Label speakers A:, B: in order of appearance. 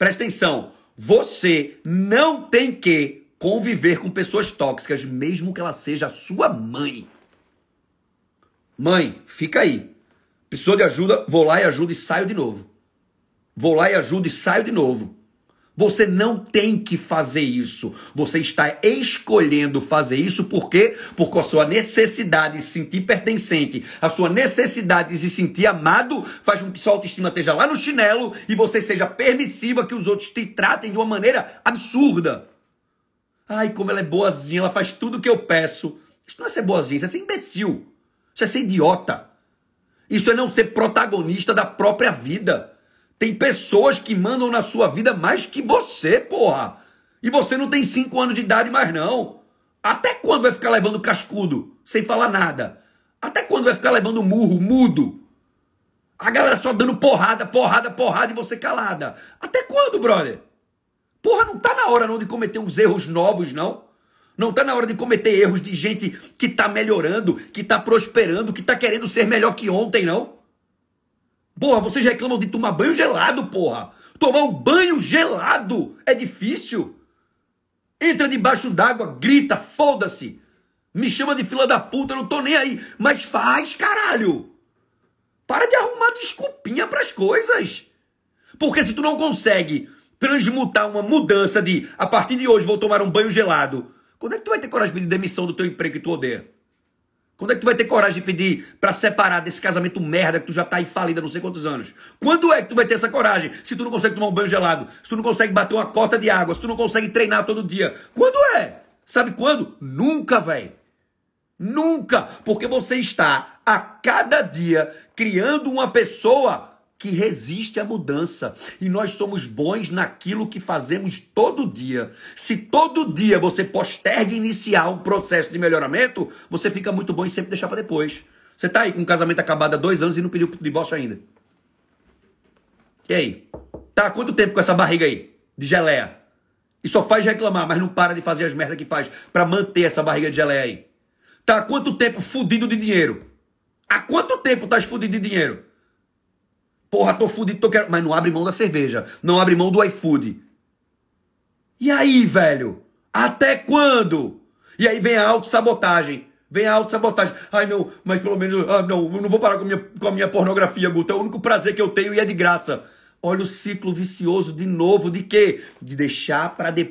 A: Presta atenção. Você não tem que conviver com pessoas tóxicas, mesmo que ela seja sua mãe. Mãe, fica aí. Precisou de ajuda? Vou lá e ajudo e saio de novo. Vou lá e ajudo e saio de novo. Você não tem que fazer isso. Você está escolhendo fazer isso por quê? Porque a sua necessidade de se sentir pertencente, a sua necessidade de se sentir amado, faz com que sua autoestima esteja lá no chinelo e você seja permissiva que os outros te tratem de uma maneira absurda. Ai, como ela é boazinha, ela faz tudo o que eu peço. Isso não é ser boazinha, isso é ser imbecil. Isso é ser idiota. Isso é não ser protagonista da própria vida. Tem pessoas que mandam na sua vida mais que você, porra. E você não tem cinco anos de idade mais não. Até quando vai ficar levando cascudo sem falar nada? Até quando vai ficar levando murro, mudo? A galera só dando porrada, porrada, porrada e você calada. Até quando, brother? Porra, não tá na hora não de cometer uns erros novos, não. Não tá na hora de cometer erros de gente que tá melhorando, que tá prosperando, que tá querendo ser melhor que ontem, não. Porra, vocês reclamam de tomar banho gelado, porra. Tomar um banho gelado é difícil. Entra debaixo d'água, grita, foda-se. Me chama de fila da puta, não tô nem aí. Mas faz, caralho. Para de arrumar desculpinha pras coisas. Porque se tu não consegue transmutar uma mudança de a partir de hoje vou tomar um banho gelado, quando é que tu vai ter coragem de pedir demissão do teu emprego que tu odeia? Quando é que tu vai ter coragem de pedir para separar desse casamento merda que tu já tá aí falida não sei quantos anos? Quando é que tu vai ter essa coragem se tu não consegue tomar um banho gelado? Se tu não consegue bater uma cota de água? Se tu não consegue treinar todo dia? Quando é? Sabe quando? Nunca, velho. Nunca, porque você está a cada dia criando uma pessoa que resiste à mudança. E nós somos bons naquilo que fazemos todo dia. Se todo dia você posterga iniciar um processo de melhoramento, você fica muito bom e sempre deixar para depois. Você tá aí com um casamento acabado há dois anos e não pediu divórcio ainda. E aí? Tá há quanto tempo com essa barriga aí? De geleia? E só faz reclamar, mas não para de fazer as merdas que faz para manter essa barriga de geleia aí. Tá há quanto tempo fudido de dinheiro? Há quanto tempo tá fudido de dinheiro? Porra, tô fudido, tô querendo. Mas não abre mão da cerveja. Não abre mão do iFood. E aí, velho? Até quando? E aí vem a autossabotagem. Vem a autossabotagem. Ai, não, mas pelo menos. Ah, não, eu não vou parar com a, minha, com a minha pornografia, Guto. É o único prazer que eu tenho e é de graça. Olha o ciclo vicioso de novo de quê? De deixar para depois.